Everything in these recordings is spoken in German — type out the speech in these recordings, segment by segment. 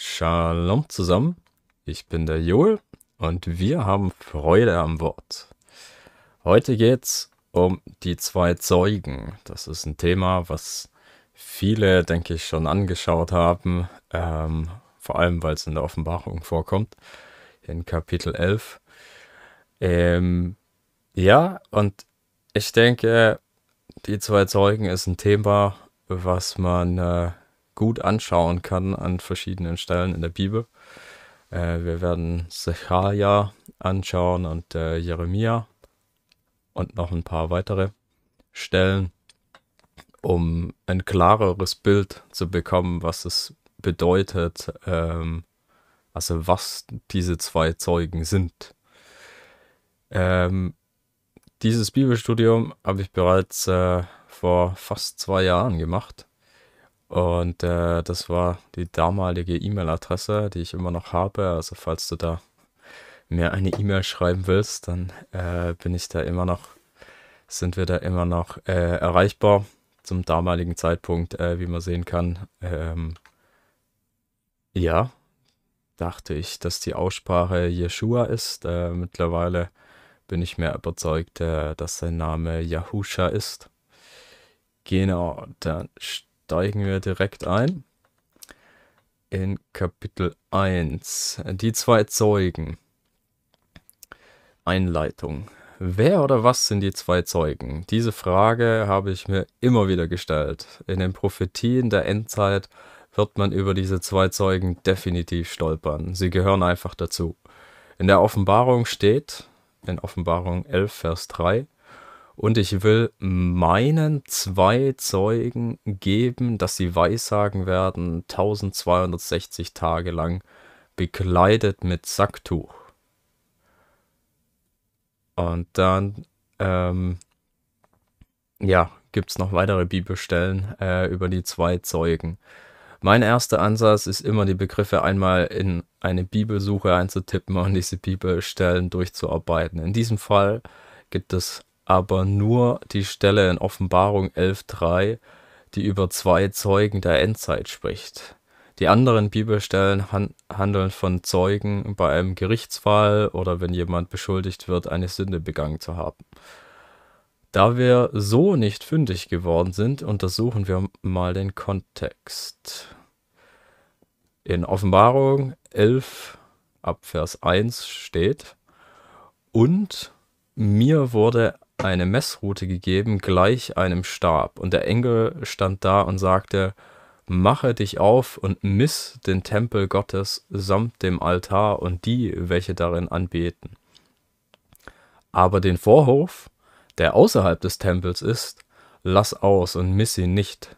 Shalom zusammen, ich bin der Joel und wir haben Freude am Wort. Heute geht es um die zwei Zeugen. Das ist ein Thema, was viele, denke ich, schon angeschaut haben, ähm, vor allem weil es in der Offenbarung vorkommt, in Kapitel 11. Ähm, ja, und ich denke, die zwei Zeugen ist ein Thema, was man äh, gut anschauen kann an verschiedenen Stellen in der Bibel. Äh, wir werden Secharja anschauen und äh, Jeremia und noch ein paar weitere Stellen, um ein klareres Bild zu bekommen, was es bedeutet, ähm, also was diese zwei Zeugen sind. Ähm, dieses Bibelstudium habe ich bereits äh, vor fast zwei Jahren gemacht und äh, das war die damalige E-Mail-Adresse, die ich immer noch habe. Also falls du da mir eine E-Mail schreiben willst, dann äh, bin ich da immer noch, sind wir da immer noch äh, erreichbar zum damaligen Zeitpunkt, äh, wie man sehen kann. Ähm, ja, dachte ich, dass die Aussprache Yeshua ist. Äh, mittlerweile bin ich mehr überzeugt, äh, dass sein Name Yahusha ist. Genau, dann steigen wir direkt ein in Kapitel 1. Die zwei Zeugen. Einleitung. Wer oder was sind die zwei Zeugen? Diese Frage habe ich mir immer wieder gestellt. In den Prophetien der Endzeit wird man über diese zwei Zeugen definitiv stolpern. Sie gehören einfach dazu. In der Offenbarung steht, in Offenbarung 11, Vers 3, und ich will meinen zwei Zeugen geben, dass sie weissagen werden 1260 Tage lang, bekleidet mit Sacktuch. Und dann, ähm, ja, gibt es noch weitere Bibelstellen äh, über die zwei Zeugen. Mein erster Ansatz ist immer, die Begriffe einmal in eine Bibelsuche einzutippen und diese Bibelstellen durchzuarbeiten. In diesem Fall gibt es aber nur die Stelle in Offenbarung 11.3, die über zwei Zeugen der Endzeit spricht. Die anderen Bibelstellen han handeln von Zeugen bei einem Gerichtsfall oder wenn jemand beschuldigt wird, eine Sünde begangen zu haben. Da wir so nicht fündig geworden sind, untersuchen wir mal den Kontext. In Offenbarung 11 ab Vers 1 steht, und mir wurde eine Messrute gegeben, gleich einem Stab. Und der Engel stand da und sagte, Mache dich auf und miss den Tempel Gottes samt dem Altar und die, welche darin anbeten. Aber den Vorhof, der außerhalb des Tempels ist, lass aus und miss ihn nicht,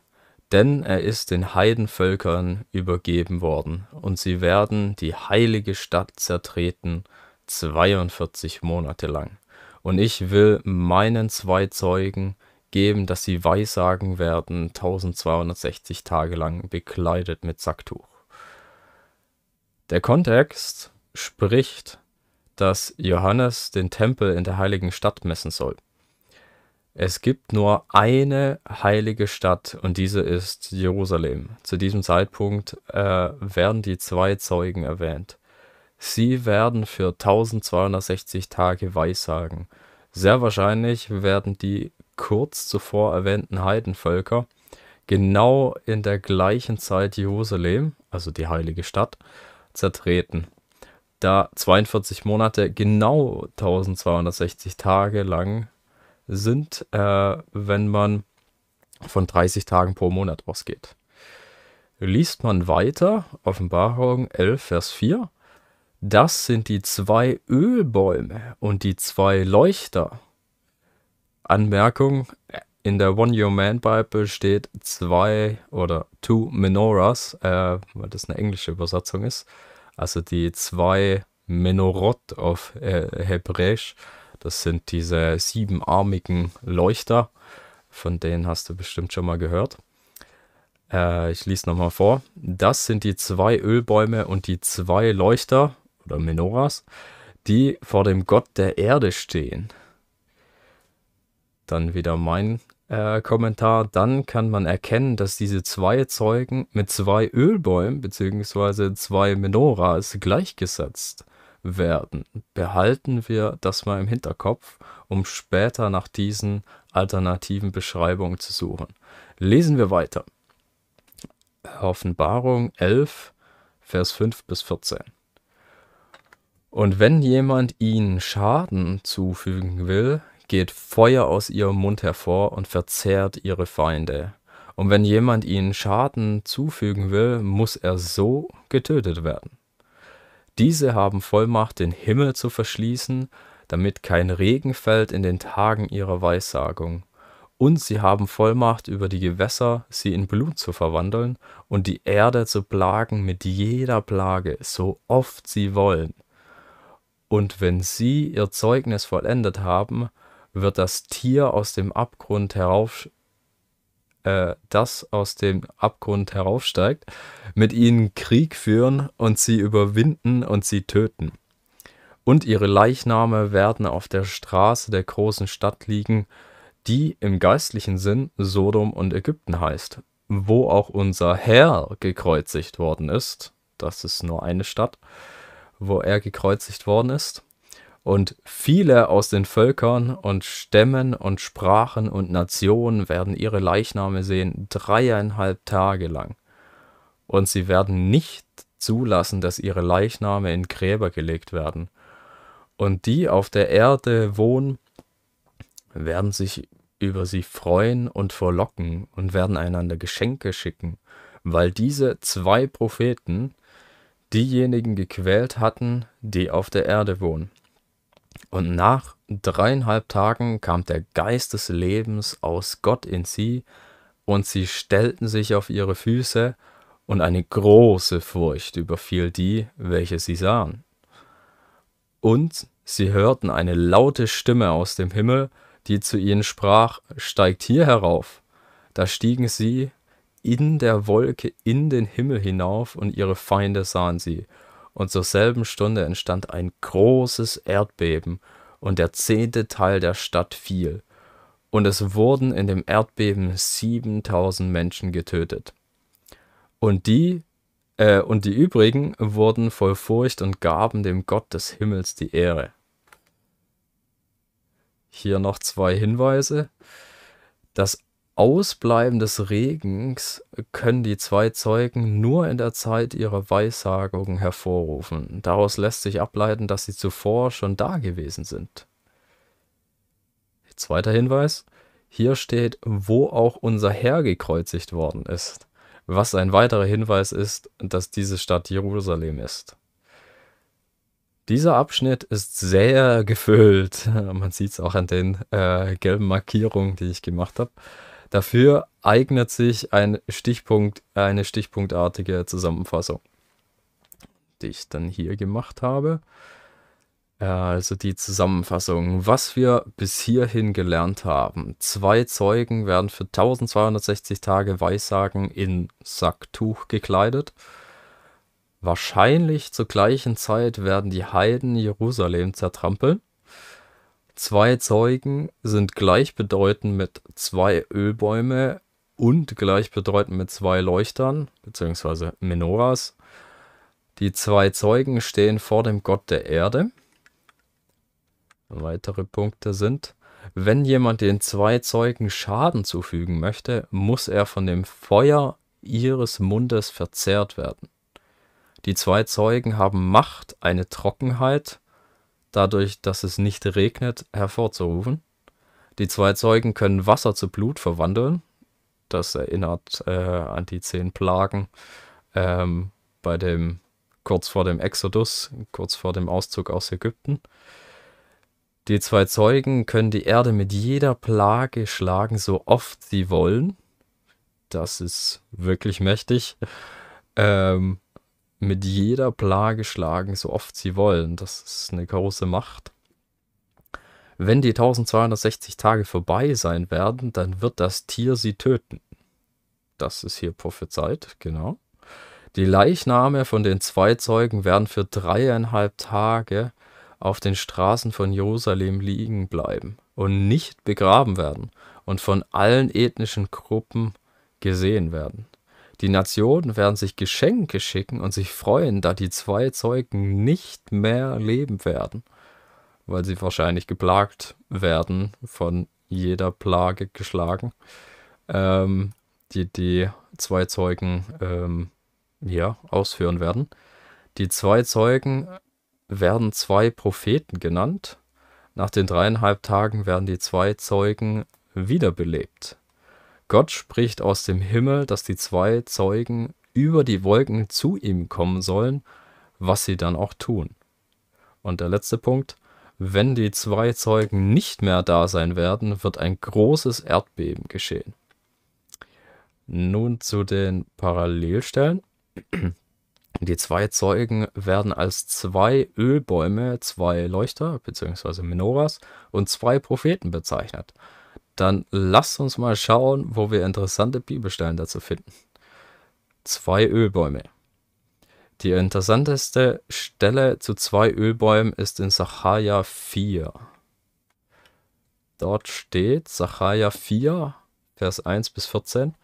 denn er ist den Heidenvölkern übergeben worden, und sie werden die heilige Stadt zertreten 42 Monate lang. Und ich will meinen zwei Zeugen geben, dass sie weissagen werden 1260 Tage lang bekleidet mit Sacktuch. Der Kontext spricht, dass Johannes den Tempel in der heiligen Stadt messen soll. Es gibt nur eine heilige Stadt und diese ist Jerusalem. Zu diesem Zeitpunkt äh, werden die zwei Zeugen erwähnt. Sie werden für 1260 Tage weissagen. Sehr wahrscheinlich werden die kurz zuvor erwähnten Heidenvölker genau in der gleichen Zeit Jerusalem, also die heilige Stadt, zertreten. Da 42 Monate genau 1260 Tage lang sind, äh, wenn man von 30 Tagen pro Monat ausgeht. Liest man weiter, Offenbarung 11, Vers 4, das sind die zwei Ölbäume und die zwei Leuchter. Anmerkung, in der One-Year-Man-Bible steht zwei oder two menorahs, äh, weil das eine englische Übersetzung ist. Also die zwei Menorot auf äh, Hebräisch, das sind diese siebenarmigen Leuchter, von denen hast du bestimmt schon mal gehört. Äh, ich lese nochmal vor. Das sind die zwei Ölbäume und die zwei Leuchter, oder Menoras, die vor dem Gott der Erde stehen. Dann wieder mein äh, Kommentar. Dann kann man erkennen, dass diese zwei Zeugen mit zwei Ölbäumen bzw. zwei Menoras gleichgesetzt werden. Behalten wir das mal im Hinterkopf, um später nach diesen alternativen Beschreibungen zu suchen. Lesen wir weiter. Offenbarung 11, Vers 5 bis 14. Und wenn jemand ihnen Schaden zufügen will, geht Feuer aus ihrem Mund hervor und verzehrt ihre Feinde. Und wenn jemand ihnen Schaden zufügen will, muss er so getötet werden. Diese haben Vollmacht, den Himmel zu verschließen, damit kein Regen fällt in den Tagen ihrer Weissagung. Und sie haben Vollmacht über die Gewässer, sie in Blut zu verwandeln und die Erde zu plagen mit jeder Plage, so oft sie wollen und wenn sie ihr Zeugnis vollendet haben, wird das Tier aus dem Abgrund herauf äh, das aus dem Abgrund heraufsteigt, mit ihnen Krieg führen und sie überwinden und sie töten. Und ihre Leichname werden auf der Straße der großen Stadt liegen, die im geistlichen Sinn Sodom und Ägypten heißt, wo auch unser Herr gekreuzigt worden ist. Das ist nur eine Stadt wo er gekreuzigt worden ist. Und viele aus den Völkern und Stämmen und Sprachen und Nationen werden ihre Leichname sehen, dreieinhalb Tage lang. Und sie werden nicht zulassen, dass ihre Leichname in Gräber gelegt werden. Und die auf der Erde wohnen, werden sich über sie freuen und verlocken und werden einander Geschenke schicken, weil diese zwei Propheten, diejenigen gequält hatten, die auf der Erde wohnen. Und nach dreieinhalb Tagen kam der Geist des Lebens aus Gott in sie, und sie stellten sich auf ihre Füße, und eine große Furcht überfiel die, welche sie sahen. Und sie hörten eine laute Stimme aus dem Himmel, die zu ihnen sprach, steigt hier herauf. Da stiegen sie in der Wolke in den Himmel hinauf, und ihre Feinde sahen sie. Und zur selben Stunde entstand ein großes Erdbeben, und der zehnte Teil der Stadt fiel. Und es wurden in dem Erdbeben 7000 Menschen getötet. Und die, äh, und die übrigen wurden voll Furcht und gaben dem Gott des Himmels die Ehre. Hier noch zwei Hinweise. Das Ausbleiben des Regens können die zwei Zeugen nur in der Zeit ihrer Weissagungen hervorrufen. Daraus lässt sich ableiten, dass sie zuvor schon da gewesen sind. Zweiter Hinweis. Hier steht, wo auch unser Herr gekreuzigt worden ist, was ein weiterer Hinweis ist, dass diese Stadt Jerusalem ist. Dieser Abschnitt ist sehr gefüllt. Man sieht es auch an den äh, gelben Markierungen, die ich gemacht habe. Dafür eignet sich ein Stichpunkt, eine stichpunktartige Zusammenfassung, die ich dann hier gemacht habe. Also die Zusammenfassung, was wir bis hierhin gelernt haben. Zwei Zeugen werden für 1260 Tage Weissagen in Sacktuch gekleidet. Wahrscheinlich zur gleichen Zeit werden die Heiden Jerusalem zertrampeln. Zwei Zeugen sind gleichbedeutend mit zwei Ölbäume und gleichbedeutend mit zwei Leuchtern bzw. Menoras. Die zwei Zeugen stehen vor dem Gott der Erde. Weitere Punkte sind, wenn jemand den zwei Zeugen Schaden zufügen möchte, muss er von dem Feuer ihres Mundes verzehrt werden. Die zwei Zeugen haben Macht, eine Trockenheit, dadurch, dass es nicht regnet, hervorzurufen. Die zwei Zeugen können Wasser zu Blut verwandeln. Das erinnert äh, an die zehn Plagen ähm, bei dem kurz vor dem Exodus, kurz vor dem Auszug aus Ägypten. Die zwei Zeugen können die Erde mit jeder Plage schlagen, so oft sie wollen. Das ist wirklich mächtig. Ähm, mit jeder Plage schlagen, so oft sie wollen. Das ist eine große Macht. Wenn die 1260 Tage vorbei sein werden, dann wird das Tier sie töten. Das ist hier prophezeit, genau. Die Leichname von den zwei Zeugen werden für dreieinhalb Tage auf den Straßen von Jerusalem liegen bleiben und nicht begraben werden und von allen ethnischen Gruppen gesehen werden. Die Nationen werden sich Geschenke schicken und sich freuen, da die zwei Zeugen nicht mehr leben werden, weil sie wahrscheinlich geplagt werden, von jeder Plage geschlagen. Ähm, die die zwei Zeugen ähm, ja, ausführen werden. Die zwei Zeugen werden zwei Propheten genannt. Nach den dreieinhalb Tagen werden die zwei Zeugen wiederbelebt. Gott spricht aus dem Himmel, dass die zwei Zeugen über die Wolken zu ihm kommen sollen, was sie dann auch tun. Und der letzte Punkt, wenn die zwei Zeugen nicht mehr da sein werden, wird ein großes Erdbeben geschehen. Nun zu den Parallelstellen. Die zwei Zeugen werden als zwei Ölbäume, zwei Leuchter bzw. Menoras und zwei Propheten bezeichnet. Dann lasst uns mal schauen, wo wir interessante Bibelstellen dazu finden. Zwei Ölbäume. Die interessanteste Stelle zu zwei Ölbäumen ist in Sacharja 4. Dort steht Sacharja 4, Vers 1 bis 14.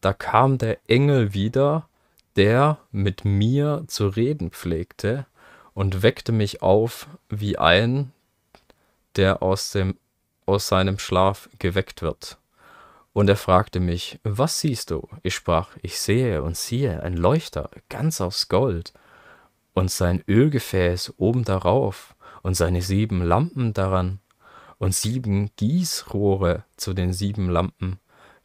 Da kam der Engel wieder, der mit mir zu reden pflegte und weckte mich auf wie ein, der aus dem aus seinem Schlaf geweckt wird. Und er fragte mich, was siehst du? Ich sprach, ich sehe und siehe ein Leuchter, ganz aus Gold, und sein Ölgefäß oben darauf, und seine sieben Lampen daran, und sieben Gießrohre zu den sieben Lampen,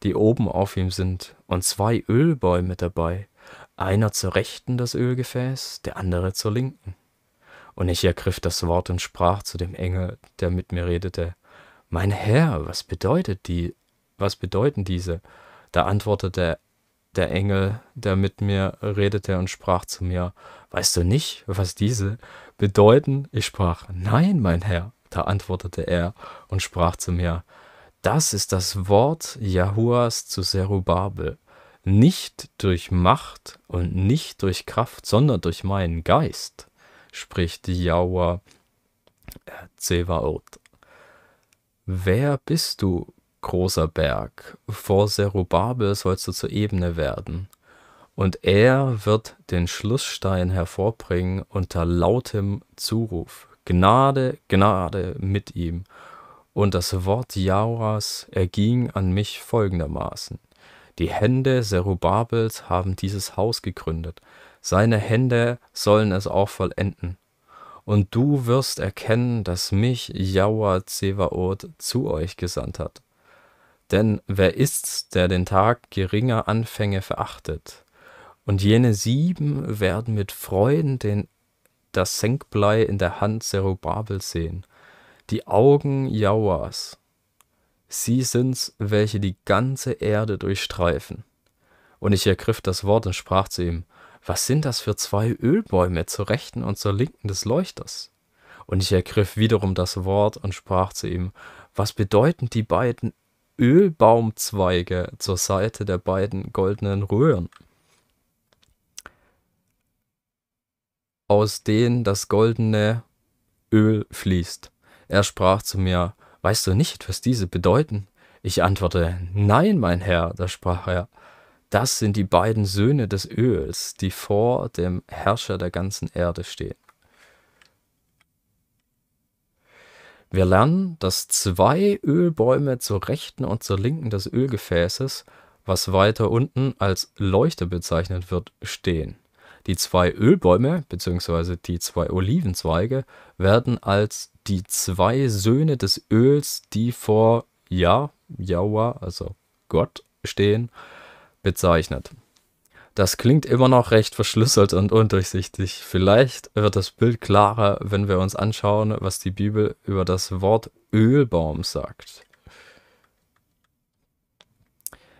die oben auf ihm sind, und zwei Ölbäume dabei, einer zur rechten das Ölgefäß, der andere zur linken. Und ich ergriff das Wort und sprach zu dem Engel, der mit mir redete, mein Herr, was bedeutet die, was bedeuten diese? Da antwortete der Engel, der mit mir redete und sprach zu mir, weißt du nicht, was diese bedeuten? Ich sprach, nein, mein Herr. Da antwortete er und sprach zu mir, das ist das Wort Jahuas zu Zerubabel, nicht durch Macht und nicht durch Kraft, sondern durch meinen Geist, spricht Jahua äh, Zevaot. Wer bist du, großer Berg? Vor Zerubabel sollst du zur Ebene werden. Und er wird den Schlussstein hervorbringen unter lautem Zuruf. Gnade, Gnade mit ihm. Und das Wort Jauras erging an mich folgendermaßen. Die Hände Zerubabels haben dieses Haus gegründet. Seine Hände sollen es auch vollenden. Und du wirst erkennen, dass mich Jauer Zevaot zu euch gesandt hat. Denn wer ist's, der den Tag geringer Anfänge verachtet? Und jene sieben werden mit Freuden den, das Senkblei in der Hand Zerubabel sehen, die Augen Jauas. Sie sind's, welche die ganze Erde durchstreifen. Und ich ergriff das Wort und sprach zu ihm, was sind das für zwei Ölbäume zur rechten und zur linken des Leuchters? Und ich ergriff wiederum das Wort und sprach zu ihm, was bedeuten die beiden Ölbaumzweige zur Seite der beiden goldenen Röhren, aus denen das goldene Öl fließt? Er sprach zu mir, weißt du nicht, was diese bedeuten? Ich antwortete, nein, mein Herr, da sprach er, das sind die beiden Söhne des Öls, die vor dem Herrscher der ganzen Erde stehen. Wir lernen, dass zwei Ölbäume zur rechten und zur linken des Ölgefäßes, was weiter unten als Leuchter bezeichnet wird, stehen. Die zwei Ölbäume bzw. die zwei Olivenzweige werden als die zwei Söhne des Öls, die vor Ja, Jawa, also Gott, stehen, bezeichnet. Das klingt immer noch recht verschlüsselt und undurchsichtig. Vielleicht wird das Bild klarer, wenn wir uns anschauen, was die Bibel über das Wort Ölbaum sagt.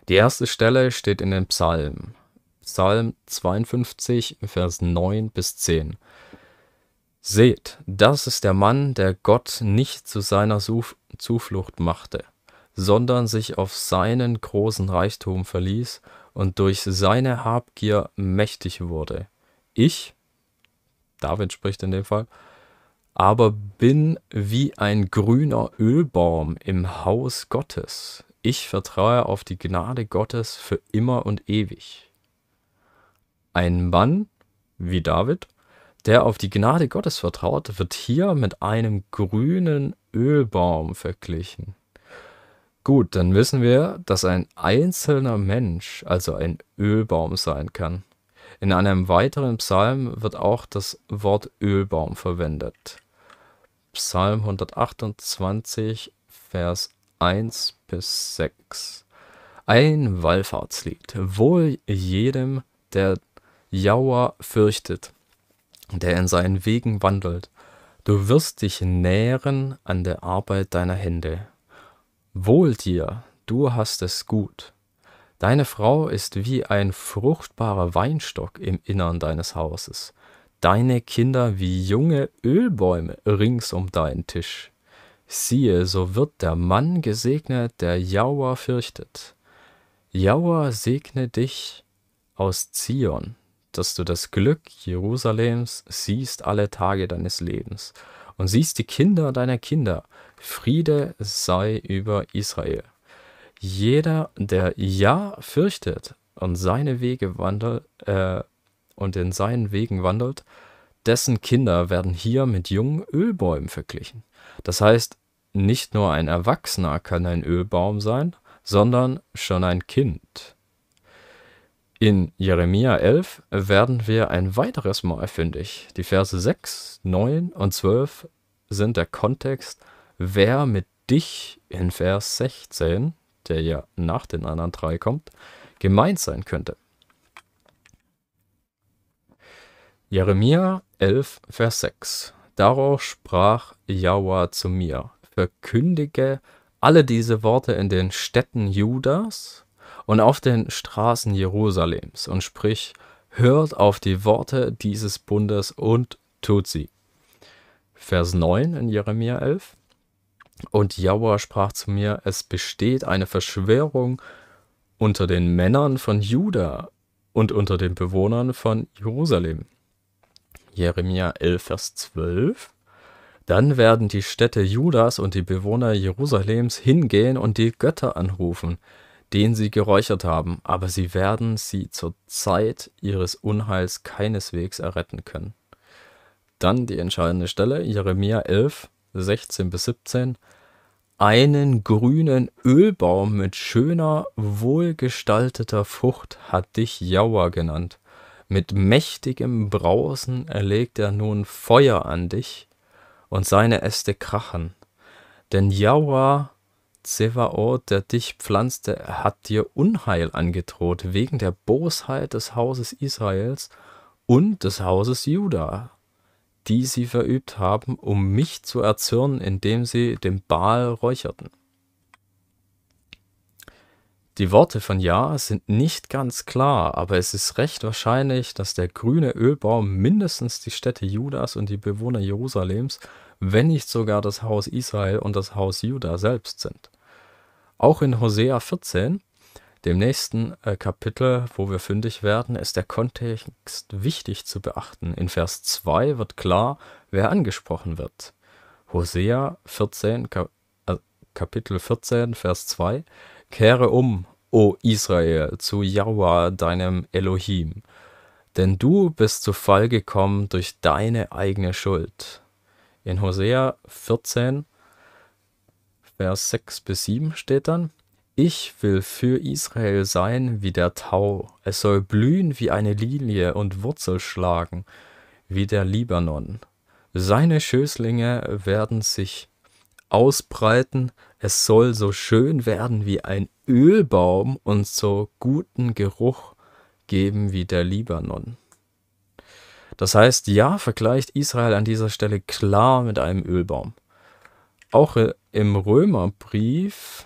Die erste Stelle steht in den Psalmen. Psalm 52, Vers 9 bis 10. Seht, das ist der Mann, der Gott nicht zu seiner Zuflucht machte, sondern sich auf seinen großen Reichtum verließ und durch seine Habgier mächtig wurde. Ich, David spricht in dem Fall, aber bin wie ein grüner Ölbaum im Haus Gottes. Ich vertraue auf die Gnade Gottes für immer und ewig. Ein Mann wie David, der auf die Gnade Gottes vertraut, wird hier mit einem grünen Ölbaum verglichen. Gut, dann wissen wir, dass ein einzelner Mensch also ein Ölbaum sein kann. In einem weiteren Psalm wird auch das Wort Ölbaum verwendet. Psalm 128, Vers 1 bis 6. Ein Wallfahrtslied, wohl jedem, der Jauer fürchtet, der in seinen Wegen wandelt. Du wirst dich nähren an der Arbeit deiner Hände. Wohl dir, du hast es gut. Deine Frau ist wie ein fruchtbarer Weinstock im Innern deines Hauses, deine Kinder wie junge Ölbäume rings um deinen Tisch. Siehe, so wird der Mann gesegnet, der Jawa fürchtet. Jawa segne dich aus Zion, dass du das Glück Jerusalems siehst alle Tage deines Lebens und siehst die Kinder deiner Kinder. Friede sei über Israel. Jeder, der Ja fürchtet und seine Wege wandelt äh, und in seinen Wegen wandelt, dessen Kinder werden hier mit jungen Ölbäumen verglichen. Das heißt, nicht nur ein Erwachsener kann ein Ölbaum sein, sondern schon ein Kind. In Jeremia 11 werden wir ein weiteres Mal fündig. Die Verse 6, 9 und 12 sind der Kontext, wer mit dich in Vers 16, der ja nach den anderen drei kommt, gemeint sein könnte. Jeremia 11, Vers 6. Darauf sprach Jahweh zu mir: Verkündige alle diese Worte in den Städten Judas und auf den Straßen Jerusalems und sprich, hört auf die Worte dieses Bundes und tut sie. Vers 9 in Jeremia 11. Und Jahwe sprach zu mir, es besteht eine Verschwörung unter den Männern von Juda und unter den Bewohnern von Jerusalem. Jeremia 11, Vers 12. Dann werden die Städte Judas und die Bewohner Jerusalems hingehen und die Götter anrufen, den sie geräuchert haben, aber sie werden sie zur Zeit ihres Unheils keineswegs erretten können. Dann die entscheidende Stelle, Jeremia 11, 16 bis 17. Einen grünen Ölbaum mit schöner, wohlgestalteter Frucht hat dich Jauer genannt. Mit mächtigem Brausen erlegt er nun Feuer an dich, und seine Äste krachen. Denn Jauer Zevaot, der dich pflanzte, hat dir Unheil angedroht, wegen der Bosheit des Hauses Israels und des Hauses Juda, die sie verübt haben, um mich zu erzürnen, indem sie dem Baal räucherten. Die Worte von Ja sind nicht ganz klar, aber es ist recht wahrscheinlich, dass der grüne Ölbaum mindestens die Städte Judas und die Bewohner Jerusalems, wenn nicht sogar das Haus Israel und das Haus Juda selbst sind. Auch in Hosea 14, dem nächsten äh, Kapitel, wo wir fündig werden, ist der Kontext wichtig zu beachten. In Vers 2 wird klar, wer angesprochen wird. Hosea 14, Kap äh, Kapitel 14, Vers 2. Kehre um, o Israel, zu Jahweh, deinem Elohim, denn du bist zu Fall gekommen durch deine eigene Schuld. In Hosea 14, Vers 2. Vers 6 bis 7 steht dann, ich will für Israel sein wie der Tau, es soll blühen wie eine Lilie und Wurzel schlagen wie der Libanon. Seine Schößlinge werden sich ausbreiten, es soll so schön werden wie ein Ölbaum und so guten Geruch geben wie der Libanon. Das heißt, ja, vergleicht Israel an dieser Stelle klar mit einem Ölbaum auch im Römerbrief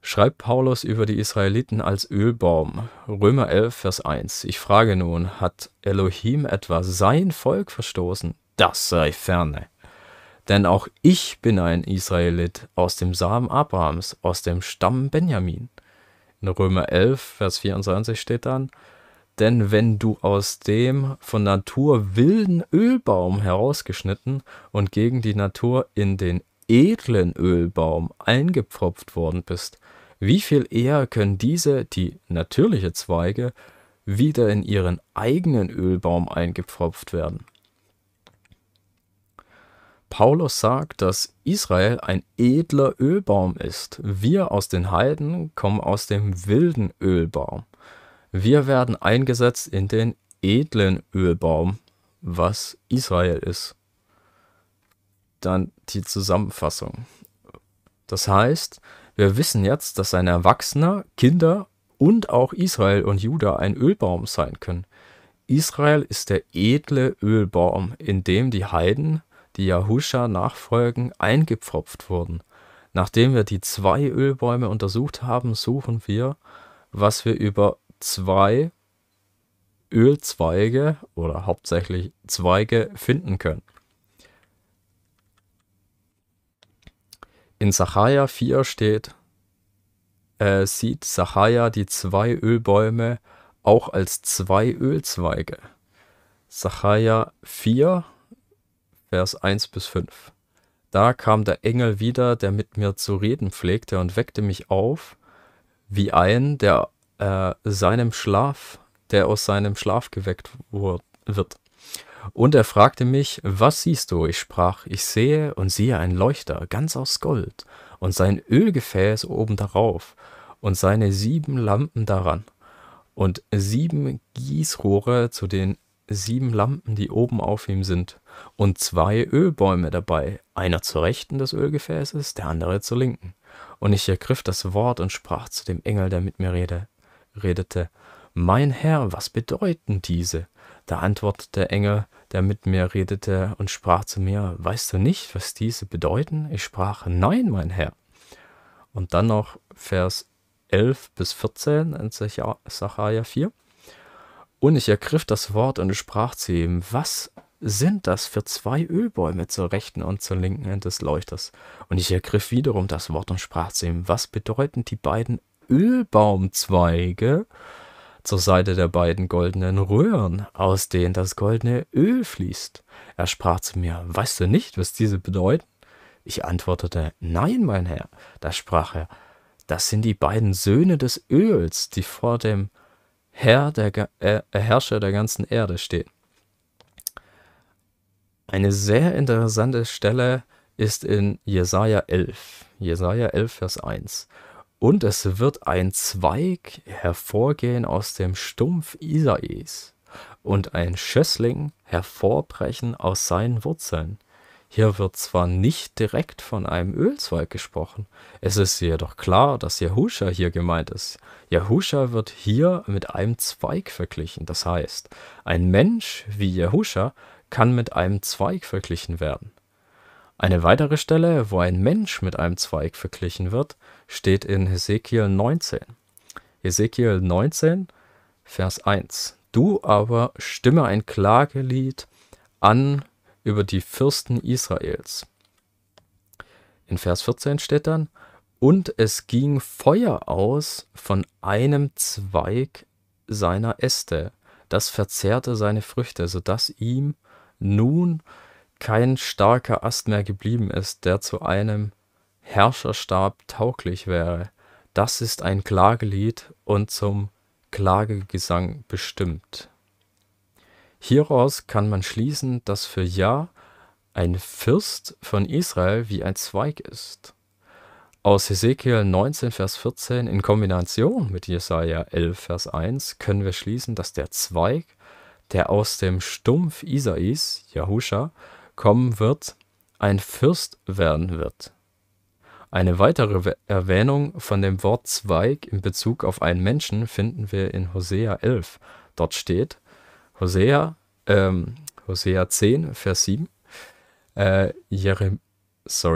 schreibt Paulus über die Israeliten als Ölbaum. Römer 11, Vers 1. Ich frage nun, hat Elohim etwa sein Volk verstoßen? Das sei ferne. Denn auch ich bin ein Israelit aus dem Samen Abrahams, aus dem Stamm Benjamin. In Römer 11, Vers 24 steht dann, denn wenn du aus dem von Natur wilden Ölbaum herausgeschnitten und gegen die Natur in den edlen Ölbaum eingepfropft worden bist, wie viel eher können diese, die natürliche Zweige, wieder in ihren eigenen Ölbaum eingepfropft werden? Paulus sagt, dass Israel ein edler Ölbaum ist. Wir aus den Heiden kommen aus dem wilden Ölbaum. Wir werden eingesetzt in den edlen Ölbaum, was Israel ist. Dann die Zusammenfassung. Das heißt, wir wissen jetzt, dass ein Erwachsener, Kinder und auch Israel und Juda ein Ölbaum sein können. Israel ist der edle Ölbaum, in dem die Heiden, die Yahusha nachfolgen, eingepfropft wurden. Nachdem wir die zwei Ölbäume untersucht haben, suchen wir, was wir über zwei Ölzweige oder hauptsächlich Zweige finden können. In Sacharja 4 steht, äh, sieht Sacharja die zwei Ölbäume auch als zwei Ölzweige. Sacharja 4, Vers 1 bis 5. Da kam der Engel wieder, der mit mir zu reden pflegte, und weckte mich auf, wie ein, der äh, seinem Schlaf, der aus seinem Schlaf geweckt wird. Und er fragte mich, was siehst du? Ich sprach, ich sehe und siehe einen Leuchter, ganz aus Gold, und sein Ölgefäß oben darauf, und seine sieben Lampen daran, und sieben Gießrohre zu den sieben Lampen, die oben auf ihm sind, und zwei Ölbäume dabei, einer zur rechten des Ölgefäßes, der andere zur linken. Und ich ergriff das Wort und sprach zu dem Engel, der mit mir rede, redete Mein Herr, was bedeuten diese? Da antwortete der Engel, der mit mir redete, und sprach zu mir, Weißt du nicht, was diese bedeuten? Ich sprach, Nein, mein Herr. Und dann noch Vers 11 bis 14 in Sacharja 4. Und ich ergriff das Wort und sprach zu ihm, was sind das für zwei Ölbäume zur rechten und zur linken End des Leuchters? Und ich ergriff wiederum das Wort und sprach zu ihm, was bedeuten die beiden Ölbaumzweige zur Seite der beiden goldenen Röhren, aus denen das goldene Öl fließt. Er sprach zu mir, weißt du nicht, was diese bedeuten? Ich antwortete, nein, mein Herr. Da sprach er, das sind die beiden Söhne des Öls, die vor dem Herr der, äh, Herrscher der ganzen Erde stehen. Eine sehr interessante Stelle ist in Jesaja 11. Jesaja 11, Vers 1. Und es wird ein Zweig hervorgehen aus dem Stumpf Isais und ein Schössling hervorbrechen aus seinen Wurzeln. Hier wird zwar nicht direkt von einem Ölzweig gesprochen, es ist jedoch klar, dass Yahusha hier gemeint ist. Yahusha wird hier mit einem Zweig verglichen, das heißt, ein Mensch wie Yahusha kann mit einem Zweig verglichen werden. Eine weitere Stelle, wo ein Mensch mit einem Zweig verglichen wird, steht in Hesekiel 19. Hesekiel 19, Vers 1. Du aber stimme ein Klagelied an über die Fürsten Israels. In Vers 14 steht dann, und es ging Feuer aus von einem Zweig seiner Äste, das verzehrte seine Früchte, sodass ihm nun kein starker Ast mehr geblieben ist, der zu einem Herrscherstab tauglich wäre. Das ist ein Klagelied und zum Klagegesang bestimmt. Hieraus kann man schließen, dass für Jah ein Fürst von Israel wie ein Zweig ist. Aus Hesekiel 19, Vers 14 in Kombination mit Jesaja 11, Vers 1 können wir schließen, dass der Zweig, der aus dem Stumpf Isais, Yahusha, kommen wird, ein Fürst werden wird. Eine weitere Erwähnung von dem Wort Zweig in Bezug auf einen Menschen finden wir in Hosea 11. Dort steht (Hosea 10, ähm, Vers 10,7): äh,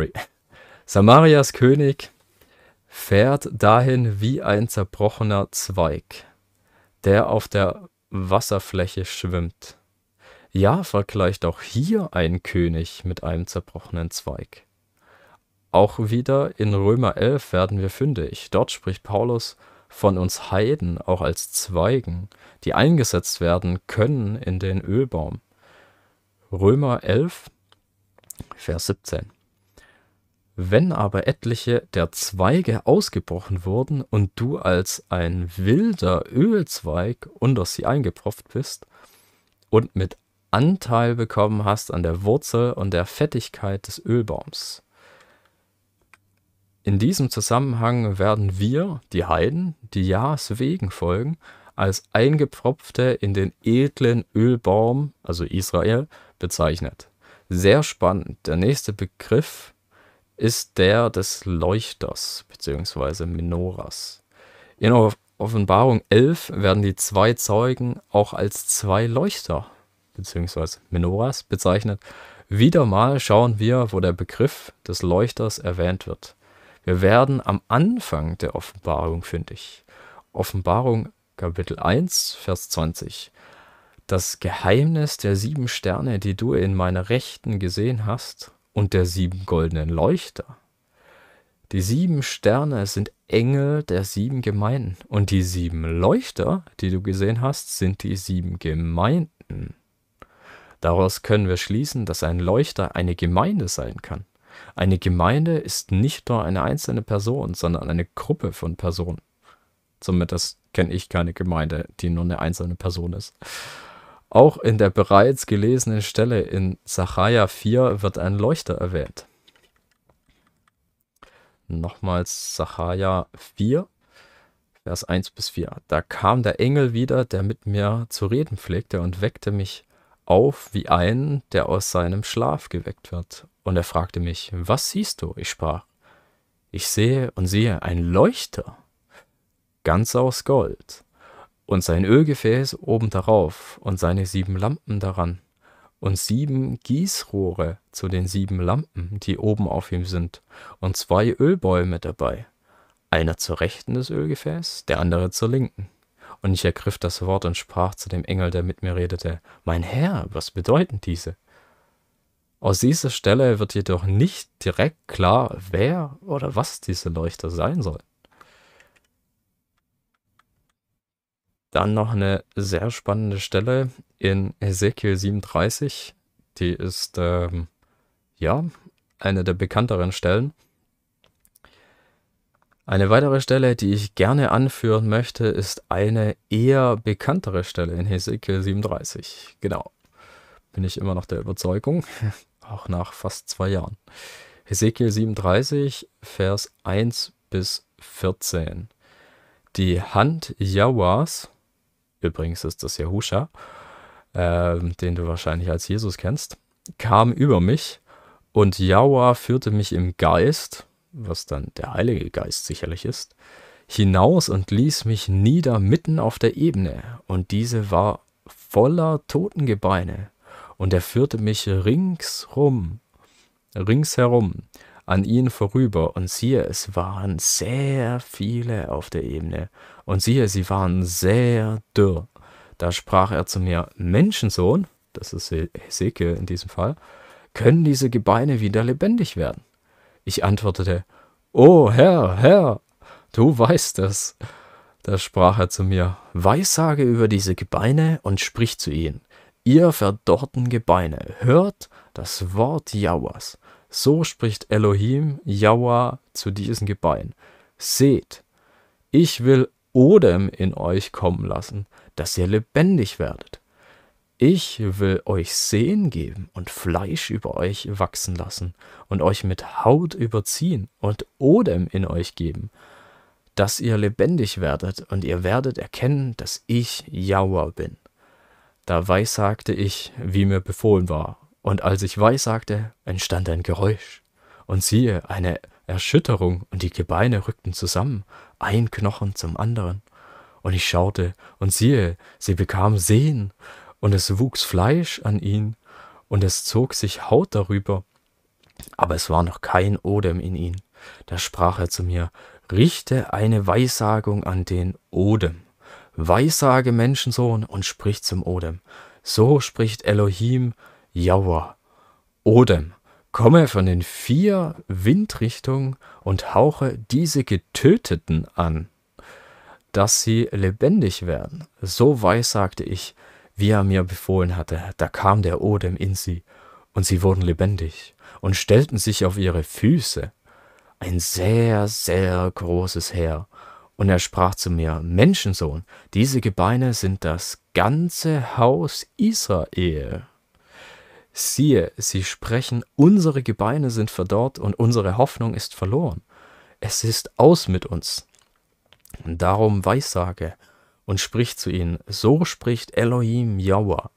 Samarias König fährt dahin wie ein zerbrochener Zweig, der auf der Wasserfläche schwimmt. Ja, vergleicht auch hier einen König mit einem zerbrochenen Zweig auch wieder in Römer 11 werden wir fündig. Dort spricht Paulus von uns Heiden auch als Zweigen, die eingesetzt werden können in den Ölbaum. Römer 11, Vers 17. Wenn aber etliche der Zweige ausgebrochen wurden und du als ein wilder Ölzweig unter sie eingepropft bist und mit Anteil bekommen hast an der Wurzel und der Fettigkeit des Ölbaums, in diesem Zusammenhang werden wir, die Heiden, die Jahs Wegen folgen, als Eingepfropfte in den edlen Ölbaum, also Israel, bezeichnet. Sehr spannend. Der nächste Begriff ist der des Leuchters bzw. Menoras. In Offenbarung 11 werden die zwei Zeugen auch als zwei Leuchter bzw. Menoras bezeichnet. Wieder mal schauen wir, wo der Begriff des Leuchters erwähnt wird. Wir werden am Anfang der Offenbarung fündig. Offenbarung Kapitel 1, Vers 20. Das Geheimnis der sieben Sterne, die du in meiner Rechten gesehen hast, und der sieben goldenen Leuchter. Die sieben Sterne sind Engel der sieben Gemeinden, und die sieben Leuchter, die du gesehen hast, sind die sieben Gemeinden. Daraus können wir schließen, dass ein Leuchter eine Gemeinde sein kann. Eine Gemeinde ist nicht nur eine einzelne Person, sondern eine Gruppe von Personen. Zumindest kenne ich keine Gemeinde, die nur eine einzelne Person ist. Auch in der bereits gelesenen Stelle in Zachariah 4 wird ein Leuchter erwähnt. Nochmals Zachariah 4, Vers 1 bis 4. Da kam der Engel wieder, der mit mir zu reden pflegte, und weckte mich auf wie einen, der aus seinem Schlaf geweckt wird. Und er fragte mich, was siehst du? Ich sprach, ich sehe und sehe ein Leuchter, ganz aus Gold, und sein Ölgefäß oben darauf und seine sieben Lampen daran, und sieben Gießrohre zu den sieben Lampen, die oben auf ihm sind, und zwei Ölbäume dabei, einer zur rechten des Ölgefäß, der andere zur linken. Und ich ergriff das Wort und sprach zu dem Engel, der mit mir redete, Mein Herr, was bedeuten diese? Aus dieser Stelle wird jedoch nicht direkt klar, wer oder was diese Leuchter sein sollen. Dann noch eine sehr spannende Stelle in Ezekiel 37. Die ist, ähm, ja, eine der bekannteren Stellen. Eine weitere Stelle, die ich gerne anführen möchte, ist eine eher bekanntere Stelle in Hesekiel 37. Genau. Bin ich immer noch der Überzeugung. auch nach fast zwei Jahren. Hesekiel 37, Vers 1 bis 14. Die Hand Jahwas, übrigens ist das Yahusha, äh, den du wahrscheinlich als Jesus kennst, kam über mich und Jahwa führte mich im Geist, was dann der Heilige Geist sicherlich ist, hinaus und ließ mich nieder mitten auf der Ebene und diese war voller Totengebeine und er führte mich ringsrum, ringsherum an ihn vorüber, und siehe, es waren sehr viele auf der Ebene, und siehe, sie waren sehr dürr. Da sprach er zu mir, Menschensohn, das ist Hesekiel in diesem Fall, können diese Gebeine wieder lebendig werden? Ich antwortete, O Herr, Herr, du weißt es. Da sprach er zu mir, Weissage über diese Gebeine und sprich zu ihnen ihr verdorrten Gebeine, hört das Wort Jawas. So spricht Elohim Jahweh zu diesen Gebeinen. Seht, ich will Odem in euch kommen lassen, dass ihr lebendig werdet. Ich will euch Sehen geben und Fleisch über euch wachsen lassen und euch mit Haut überziehen und Odem in euch geben, dass ihr lebendig werdet und ihr werdet erkennen, dass ich Jauer bin. Da weissagte ich, wie mir befohlen war. Und als ich weissagte, entstand ein Geräusch. Und siehe, eine Erschütterung, und die Gebeine rückten zusammen, ein Knochen zum anderen. Und ich schaute, und siehe, sie bekamen Sehen, und es wuchs Fleisch an ihn, und es zog sich Haut darüber, aber es war noch kein Odem in ihn. Da sprach er zu mir, richte eine Weissagung an den Odem. Weissage Menschensohn und spricht zum Odem. So spricht Elohim Jauer. Odem, komme von den vier Windrichtungen und hauche diese Getöteten an, dass sie lebendig werden. So weissagte ich, wie er mir befohlen hatte. Da kam der Odem in sie, und sie wurden lebendig und stellten sich auf ihre Füße. Ein sehr, sehr großes Heer und er sprach zu mir, Menschensohn, diese Gebeine sind das ganze Haus Israel. Siehe, sie sprechen, unsere Gebeine sind verdorrt und unsere Hoffnung ist verloren. Es ist aus mit uns. Und darum weissage und sprich zu ihnen, so spricht Elohim Jahweh.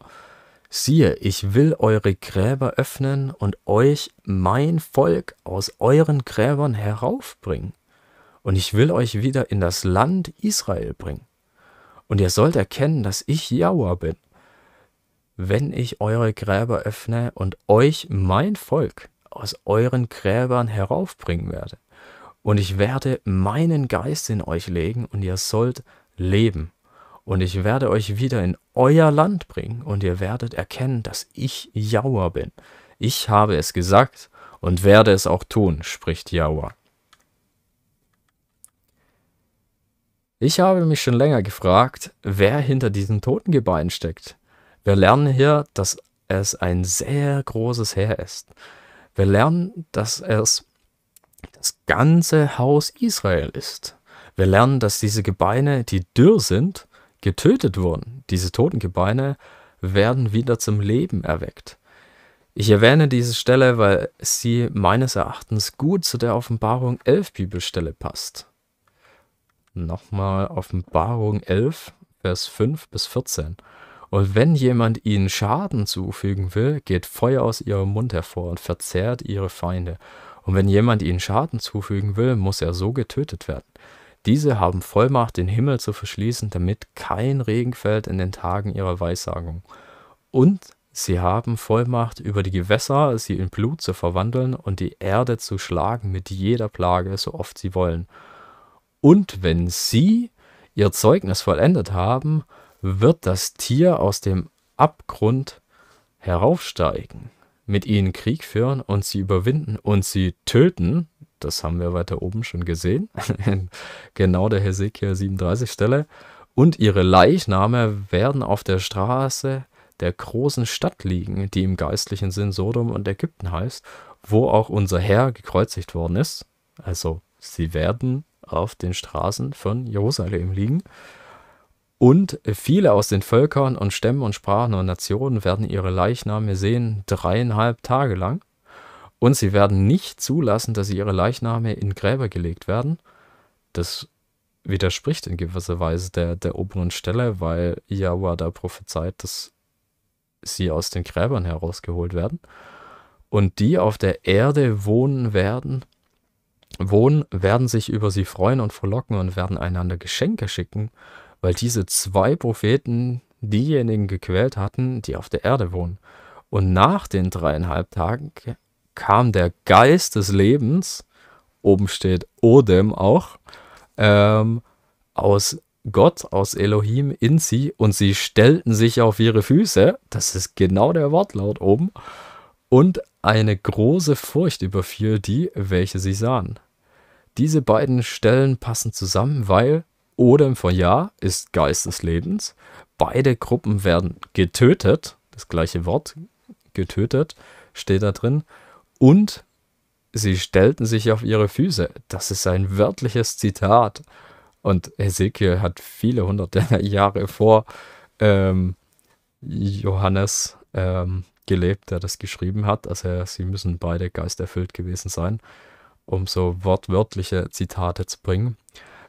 Siehe, ich will eure Gräber öffnen und euch mein Volk aus euren Gräbern heraufbringen und ich will euch wieder in das Land Israel bringen. Und ihr sollt erkennen, dass ich Jauer bin, wenn ich eure Gräber öffne und euch mein Volk aus euren Gräbern heraufbringen werde. Und ich werde meinen Geist in euch legen und ihr sollt leben. Und ich werde euch wieder in euer Land bringen und ihr werdet erkennen, dass ich Jauer bin. Ich habe es gesagt und werde es auch tun, spricht Jauer. Ich habe mich schon länger gefragt, wer hinter diesem Totengebein steckt. Wir lernen hier, dass es ein sehr großes Heer ist. Wir lernen, dass es das ganze Haus Israel ist. Wir lernen, dass diese Gebeine, die dürr sind, getötet wurden. Diese Totengebeine werden wieder zum Leben erweckt. Ich erwähne diese Stelle, weil sie meines Erachtens gut zu der Offenbarung 11 Bibelstelle passt nochmal Offenbarung 11, Vers 5 bis 14. Und wenn jemand ihnen Schaden zufügen will, geht Feuer aus ihrem Mund hervor und verzehrt ihre Feinde. Und wenn jemand ihnen Schaden zufügen will, muss er so getötet werden. Diese haben Vollmacht, den Himmel zu verschließen, damit kein Regen fällt in den Tagen ihrer Weissagung. Und sie haben Vollmacht, über die Gewässer sie in Blut zu verwandeln und die Erde zu schlagen mit jeder Plage, so oft sie wollen und wenn sie ihr Zeugnis vollendet haben, wird das Tier aus dem Abgrund heraufsteigen, mit ihnen Krieg führen und sie überwinden und sie töten. Das haben wir weiter oben schon gesehen, genau der Hesekiel 37 Stelle. Und ihre Leichname werden auf der Straße der großen Stadt liegen, die im geistlichen Sinn Sodom und Ägypten heißt, wo auch unser Herr gekreuzigt worden ist. Also sie werden auf den Straßen von Jerusalem liegen. Und viele aus den Völkern und Stämmen und Sprachen und Nationen werden ihre Leichname sehen dreieinhalb Tage lang. Und sie werden nicht zulassen, dass ihre Leichname in Gräber gelegt werden. Das widerspricht in gewisser Weise der, der oberen Stelle, weil Yahweh da prophezeit, dass sie aus den Gräbern herausgeholt werden. Und die auf der Erde wohnen werden wohnen, werden sich über sie freuen und verlocken und werden einander Geschenke schicken, weil diese zwei Propheten diejenigen gequält hatten, die auf der Erde wohnen. Und nach den dreieinhalb Tagen kam der Geist des Lebens, oben steht Odem auch, ähm, aus Gott, aus Elohim in sie und sie stellten sich auf ihre Füße, das ist genau der Wortlaut oben, und eine große Furcht überfiel die, welche sie sahen. Diese beiden Stellen passen zusammen, weil Odem von Ja ist Geist des Lebens. Beide Gruppen werden getötet. Das gleiche Wort, getötet, steht da drin. Und sie stellten sich auf ihre Füße. Das ist ein wörtliches Zitat. Und Ezekiel hat viele hunderte Jahre vor ähm, Johannes ähm, gelebt, der das geschrieben hat. Also sie müssen beide geisterfüllt gewesen sein um so wortwörtliche Zitate zu bringen.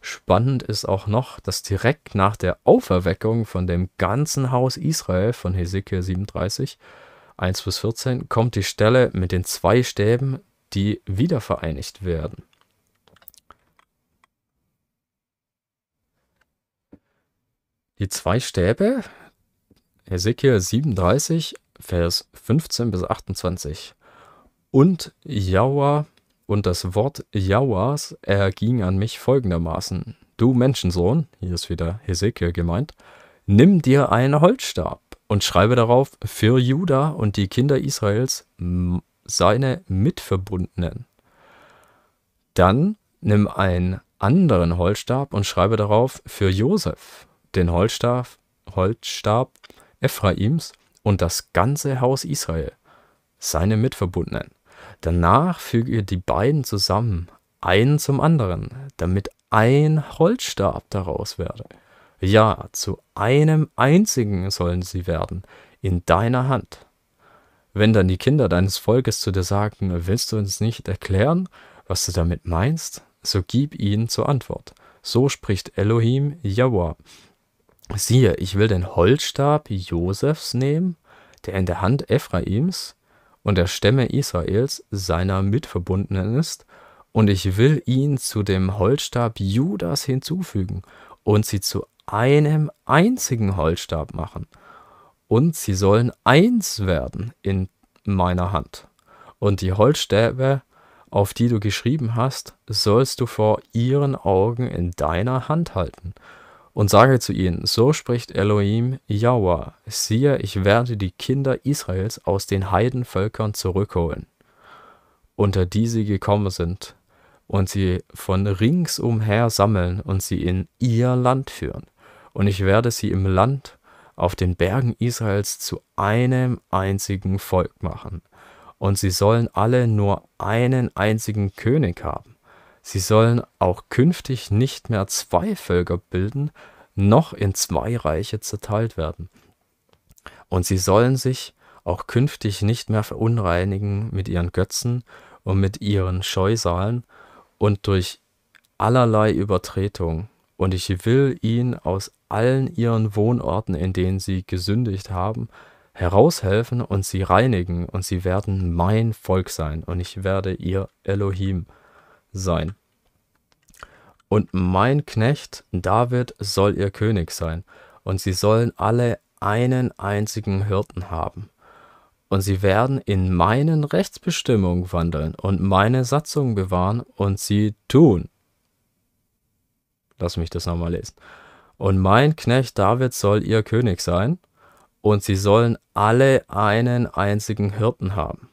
Spannend ist auch noch, dass direkt nach der Auferweckung von dem ganzen Haus Israel von Hesekiel 37, 1 bis 14, kommt die Stelle mit den zwei Stäben, die wiedervereinigt werden. Die zwei Stäbe, Hesekiel 37, Vers 15 bis 28. Und Jauer und das Wort Jawas erging an mich folgendermaßen. Du Menschensohn, hier ist wieder Hesekiel gemeint, nimm dir einen Holzstab und schreibe darauf für Juda und die Kinder Israels seine Mitverbundenen. Dann nimm einen anderen Holzstab und schreibe darauf für Josef, den Holzstab, Holzstab Ephraims und das ganze Haus Israel, seine Mitverbundenen. Danach füge ihr die beiden zusammen, einen zum anderen, damit ein Holzstab daraus werde. Ja, zu einem einzigen sollen sie werden, in deiner Hand. Wenn dann die Kinder deines Volkes zu dir sagen, willst du uns nicht erklären, was du damit meinst, so gib ihnen zur Antwort. So spricht Elohim Jawa. Siehe, ich will den Holzstab Josefs nehmen, der in der Hand Ephraims, und der Stämme Israels seiner Mitverbundenen ist, und ich will ihn zu dem Holzstab Judas hinzufügen und sie zu einem einzigen Holzstab machen. Und sie sollen eins werden in meiner Hand. Und die Holzstäbe, auf die du geschrieben hast, sollst du vor ihren Augen in deiner Hand halten und sage zu ihnen, so spricht Elohim Jahweh, siehe, ich werde die Kinder Israels aus den Heidenvölkern zurückholen, unter die sie gekommen sind, und sie von ringsumher sammeln und sie in ihr Land führen. Und ich werde sie im Land auf den Bergen Israels zu einem einzigen Volk machen. Und sie sollen alle nur einen einzigen König haben Sie sollen auch künftig nicht mehr zwei Völker bilden, noch in zwei Reiche zerteilt werden. Und sie sollen sich auch künftig nicht mehr verunreinigen mit ihren Götzen und mit ihren Scheusalen und durch allerlei Übertretung. Und ich will ihnen aus allen ihren Wohnorten, in denen sie gesündigt haben, heraushelfen und sie reinigen, und sie werden mein Volk sein, und ich werde ihr Elohim sein. Und mein Knecht David soll ihr König sein, und sie sollen alle einen einzigen Hirten haben. Und sie werden in meinen Rechtsbestimmungen wandeln und meine Satzungen bewahren und sie tun. Lass mich das nochmal lesen. Und mein Knecht David soll ihr König sein, und sie sollen alle einen einzigen Hirten haben.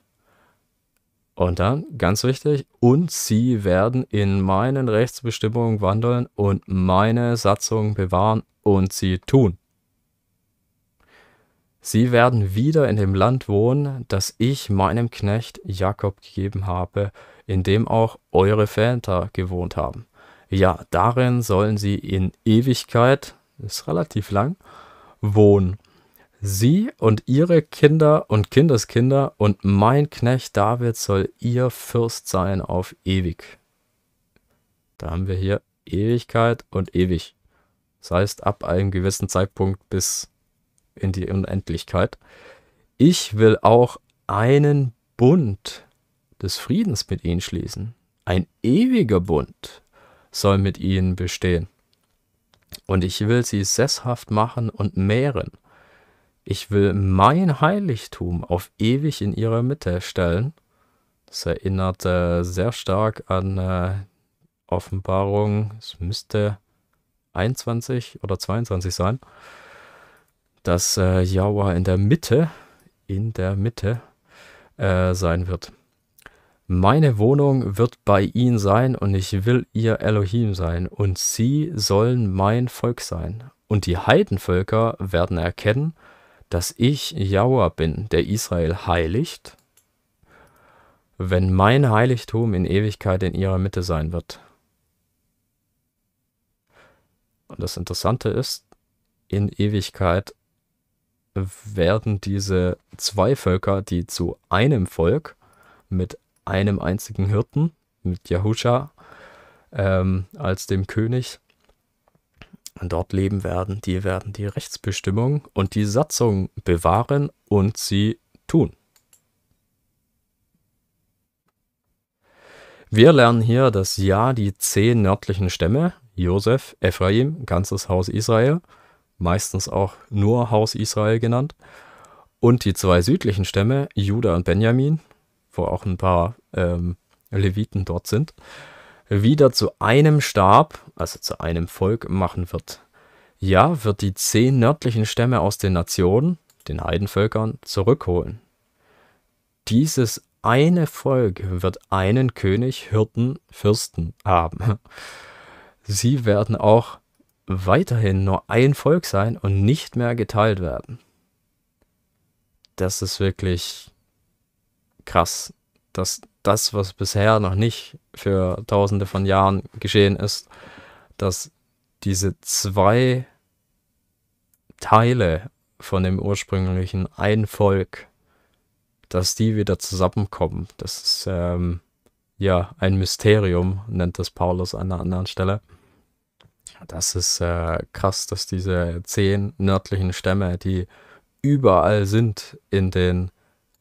Und dann, ganz wichtig, und sie werden in meinen Rechtsbestimmungen wandeln und meine Satzungen bewahren und sie tun. Sie werden wieder in dem Land wohnen, das ich meinem Knecht Jakob gegeben habe, in dem auch eure Väter gewohnt haben. Ja, darin sollen sie in Ewigkeit, ist relativ lang, wohnen. Sie und ihre Kinder und Kindeskinder und mein Knecht David soll ihr Fürst sein auf ewig. Da haben wir hier Ewigkeit und ewig. Das heißt, ab einem gewissen Zeitpunkt bis in die Unendlichkeit. Ich will auch einen Bund des Friedens mit ihnen schließen. Ein ewiger Bund soll mit ihnen bestehen. Und ich will sie sesshaft machen und mehren ich will mein Heiligtum auf ewig in ihre Mitte stellen. Das erinnert äh, sehr stark an äh, Offenbarung. Es müsste 21 oder 22 sein. Dass äh, Jahwe in der Mitte, in der Mitte äh, sein wird. Meine Wohnung wird bei ihnen sein und ich will ihr Elohim sein und sie sollen mein Volk sein. Und die Heidenvölker werden erkennen, dass ich Jahwe bin, der Israel heiligt, wenn mein Heiligtum in Ewigkeit in ihrer Mitte sein wird. Und das Interessante ist, in Ewigkeit werden diese zwei Völker, die zu einem Volk mit einem einzigen Hirten, mit Yahusha ähm, als dem König, dort leben werden, die werden die Rechtsbestimmung und die Satzung bewahren und sie tun. Wir lernen hier, dass Ja die zehn nördlichen Stämme, Josef, Ephraim, ganzes Haus Israel, meistens auch nur Haus Israel genannt, und die zwei südlichen Stämme, Juda und Benjamin, wo auch ein paar ähm, Leviten dort sind, wieder zu einem Stab, also zu einem Volk, machen wird. Ja, wird die zehn nördlichen Stämme aus den Nationen, den Heidenvölkern, zurückholen. Dieses eine Volk wird einen König, Hirten, Fürsten haben. Sie werden auch weiterhin nur ein Volk sein und nicht mehr geteilt werden. Das ist wirklich krass, dass das, was bisher noch nicht für tausende von Jahren geschehen ist, dass diese zwei Teile von dem ursprünglichen ein Volk, dass die wieder zusammenkommen. Das ist ähm, ja ein Mysterium, nennt das Paulus an einer anderen Stelle. Das ist äh, krass, dass diese zehn nördlichen Stämme, die überall sind in den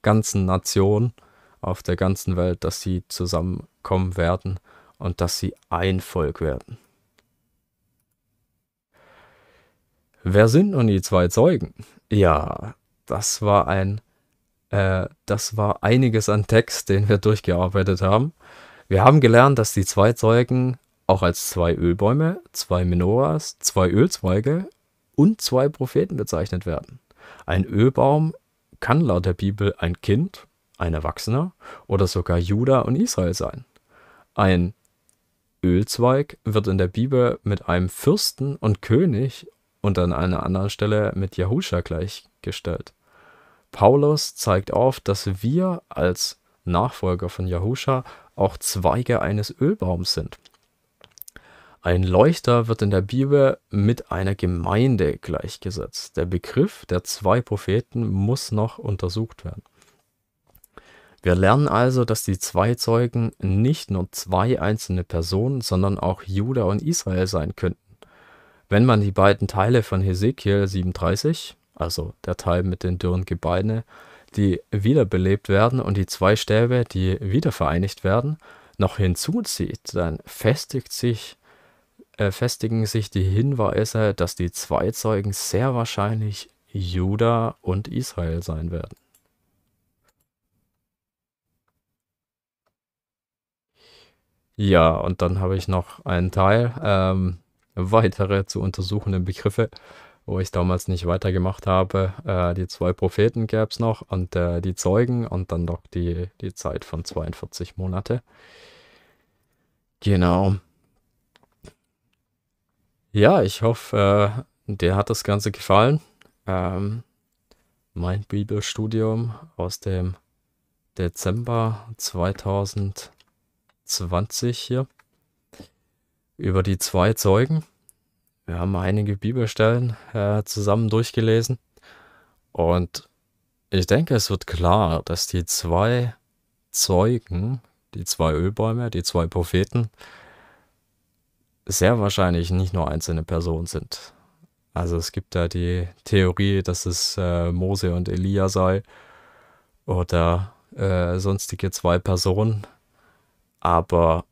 ganzen Nationen, auf der ganzen Welt, dass sie zusammenkommen werden und dass sie ein Volk werden. Wer sind nun die zwei Zeugen? Ja, das war ein, äh, das war einiges an Text, den wir durchgearbeitet haben. Wir haben gelernt, dass die zwei Zeugen auch als zwei Ölbäume, zwei Menoras, zwei Ölzweige und zwei Propheten bezeichnet werden. Ein Ölbaum kann laut der Bibel ein Kind ein Erwachsener oder sogar Juda und Israel sein. Ein Ölzweig wird in der Bibel mit einem Fürsten und König und an einer anderen Stelle mit Jahuscha gleichgestellt. Paulus zeigt auf, dass wir als Nachfolger von Jahuscha auch Zweige eines Ölbaums sind. Ein Leuchter wird in der Bibel mit einer Gemeinde gleichgesetzt. Der Begriff der zwei Propheten muss noch untersucht werden. Wir lernen also, dass die zwei Zeugen nicht nur zwei einzelne Personen, sondern auch Juda und Israel sein könnten. Wenn man die beiden Teile von Hesekiel 37, also der Teil mit den dürren Gebeine, die wiederbelebt werden und die zwei Stäbe, die wiedervereinigt werden, noch hinzuzieht, dann festigt sich, äh, festigen sich die Hinweise, dass die zwei Zeugen sehr wahrscheinlich Juda und Israel sein werden. Ja, und dann habe ich noch einen Teil ähm, weitere zu untersuchende Begriffe, wo ich damals nicht weitergemacht habe. Äh, die zwei Propheten gab es noch und äh, die Zeugen und dann noch die, die Zeit von 42 Monate. Genau. Ja, ich hoffe, äh, dir hat das Ganze gefallen. Ähm, mein Bibelstudium aus dem Dezember 2000. 20 hier über die zwei Zeugen. Wir haben einige Bibelstellen äh, zusammen durchgelesen und ich denke, es wird klar, dass die zwei Zeugen, die zwei Ölbäume, die zwei Propheten, sehr wahrscheinlich nicht nur einzelne Personen sind. Also es gibt da die Theorie, dass es äh, Mose und Elia sei oder äh, sonstige zwei Personen. Aber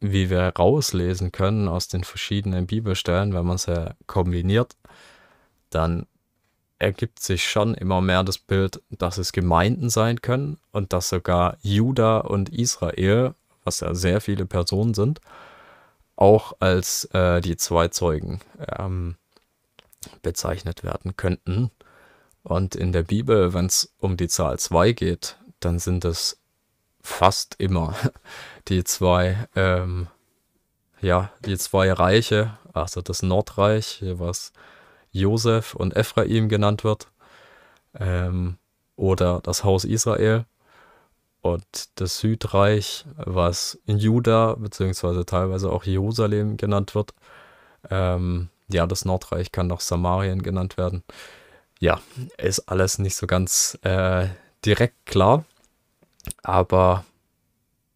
wie wir rauslesen können aus den verschiedenen Bibelstellen, wenn man es ja kombiniert, dann ergibt sich schon immer mehr das Bild, dass es Gemeinden sein können und dass sogar Juda und Israel, was ja sehr viele Personen sind, auch als äh, die zwei Zeugen ähm, bezeichnet werden könnten. Und in der Bibel, wenn es um die Zahl 2 geht, dann sind es fast immer die zwei, ähm, ja, die zwei Reiche, also das Nordreich, was Josef und Ephraim genannt wird, ähm, oder das Haus Israel und das Südreich, was Juda beziehungsweise teilweise auch Jerusalem genannt wird. Ähm, ja, das Nordreich kann noch Samarien genannt werden. Ja, ist alles nicht so ganz äh, direkt klar. Aber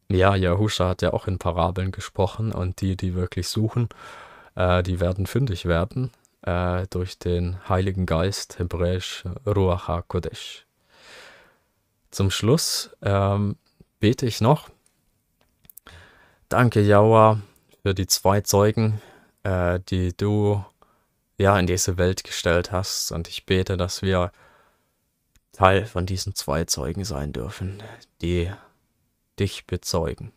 ja, Yahusha hat ja auch in Parabeln gesprochen und die, die wirklich suchen, äh, die werden fündig werden äh, durch den Heiligen Geist, hebräisch Ruach HaKodesh. Zum Schluss ähm, bete ich noch. Danke, Jawa, für die zwei Zeugen, äh, die du ja in diese Welt gestellt hast. Und ich bete, dass wir Teil von diesen zwei Zeugen sein dürfen, die dich bezeugen,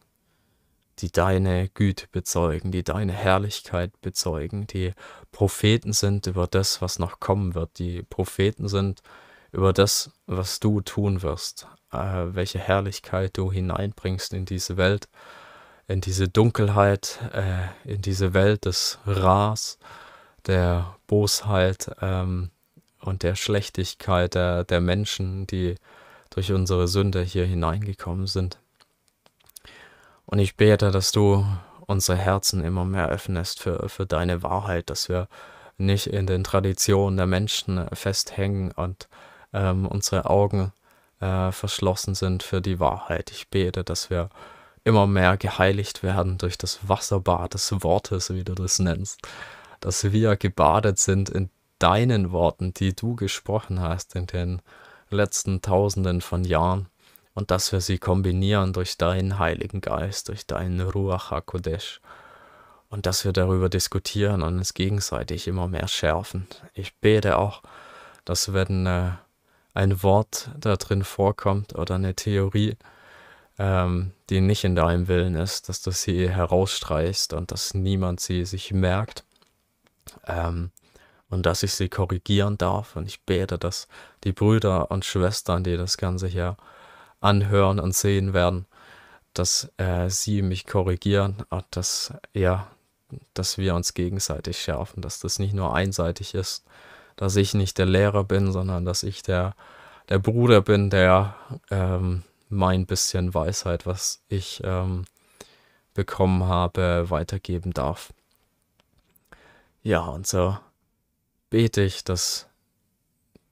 die deine Güte bezeugen, die deine Herrlichkeit bezeugen, die Propheten sind über das, was noch kommen wird, die Propheten sind über das, was du tun wirst, äh, welche Herrlichkeit du hineinbringst in diese Welt, in diese Dunkelheit, äh, in diese Welt des Ras, der Bosheit, ähm, und der Schlechtigkeit der, der Menschen, die durch unsere Sünde hier hineingekommen sind. Und ich bete, dass du unsere Herzen immer mehr öffnest für, für deine Wahrheit, dass wir nicht in den Traditionen der Menschen festhängen und ähm, unsere Augen äh, verschlossen sind für die Wahrheit. Ich bete, dass wir immer mehr geheiligt werden durch das Wasserbad des Wortes, wie du das nennst, dass wir gebadet sind in deinen Worten, die du gesprochen hast in den letzten Tausenden von Jahren und dass wir sie kombinieren durch deinen Heiligen Geist, durch deinen Ruach HaKodesh und dass wir darüber diskutieren und es gegenseitig immer mehr schärfen. Ich bete auch, dass wenn äh, ein Wort da drin vorkommt oder eine Theorie, ähm, die nicht in deinem Willen ist, dass du sie herausstreichst und dass niemand sie sich merkt. Ähm, und dass ich sie korrigieren darf. Und ich bete, dass die Brüder und Schwestern, die das Ganze hier anhören und sehen werden, dass äh, sie mich korrigieren und dass, ja, dass wir uns gegenseitig schärfen, dass das nicht nur einseitig ist, dass ich nicht der Lehrer bin, sondern dass ich der, der Bruder bin, der ähm, mein bisschen Weisheit, was ich ähm, bekommen habe, weitergeben darf. Ja, und so bete ich, dass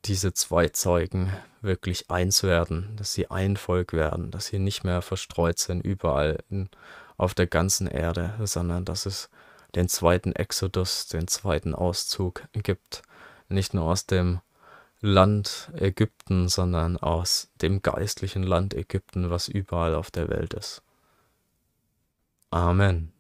diese zwei Zeugen wirklich eins werden, dass sie ein Volk werden, dass sie nicht mehr verstreut sind überall in, auf der ganzen Erde, sondern dass es den zweiten Exodus, den zweiten Auszug gibt, nicht nur aus dem Land Ägypten, sondern aus dem geistlichen Land Ägypten, was überall auf der Welt ist. Amen.